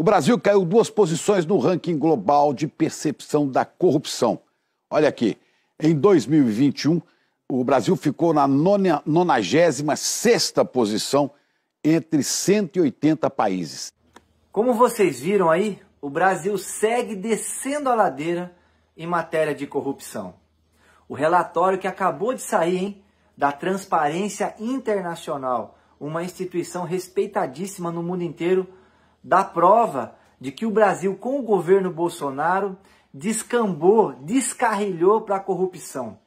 O Brasil caiu duas posições no ranking global de percepção da corrupção. Olha aqui, em 2021, o Brasil ficou na 96 posição entre 180 países. Como vocês viram aí, o Brasil segue descendo a ladeira em matéria de corrupção. O relatório que acabou de sair, hein, da Transparência Internacional, uma instituição respeitadíssima no mundo inteiro, dá prova de que o Brasil, com o governo Bolsonaro, descambou, descarrilhou para a corrupção.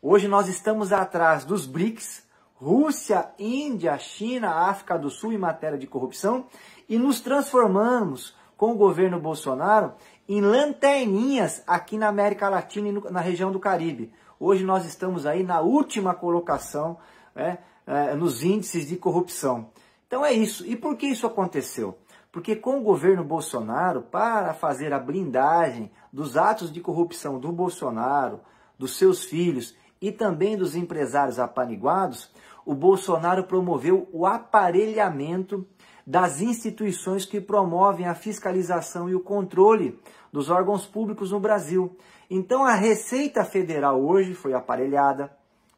Hoje nós estamos atrás dos BRICS, Rússia, Índia, China, África do Sul em matéria de corrupção e nos transformamos com o governo Bolsonaro em lanterninhas aqui na América Latina e na região do Caribe. Hoje nós estamos aí na última colocação né, eh, nos índices de corrupção. Então é isso. E por que isso aconteceu? Porque com o governo Bolsonaro, para fazer a blindagem dos atos de corrupção do Bolsonaro, dos seus filhos e também dos empresários apaniguados, o Bolsonaro promoveu o aparelhamento das instituições que promovem a fiscalização e o controle dos órgãos públicos no Brasil. Então a Receita Federal hoje foi aparelhada,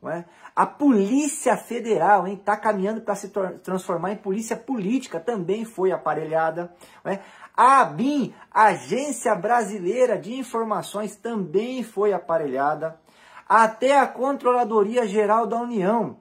é? A Polícia Federal está caminhando para se transformar em polícia política, também foi aparelhada. É? A ABIN, Agência Brasileira de Informações, também foi aparelhada. Até a Controladoria Geral da União.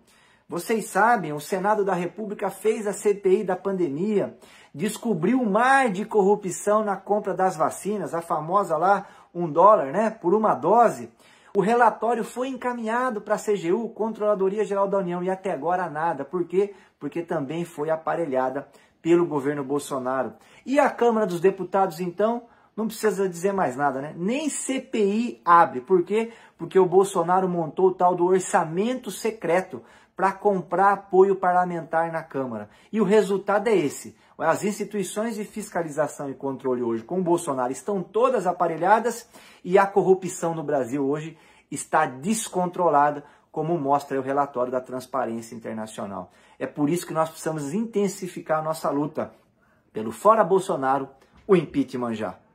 Vocês sabem, o Senado da República fez a CPI da pandemia, descobriu um mar de corrupção na compra das vacinas, a famosa lá, um dólar, né, por uma dose. O relatório foi encaminhado para a CGU, Controladoria Geral da União, e até agora nada. Por quê? Porque também foi aparelhada pelo governo Bolsonaro. E a Câmara dos Deputados, então, não precisa dizer mais nada, né? Nem CPI abre. Por quê? Porque o Bolsonaro montou o tal do orçamento secreto para comprar apoio parlamentar na Câmara. E o resultado é esse. As instituições de fiscalização e controle hoje com o Bolsonaro estão todas aparelhadas e a corrupção no Brasil hoje está descontrolada, como mostra o relatório da Transparência Internacional. É por isso que nós precisamos intensificar a nossa luta pelo fora Bolsonaro, o impeachment já.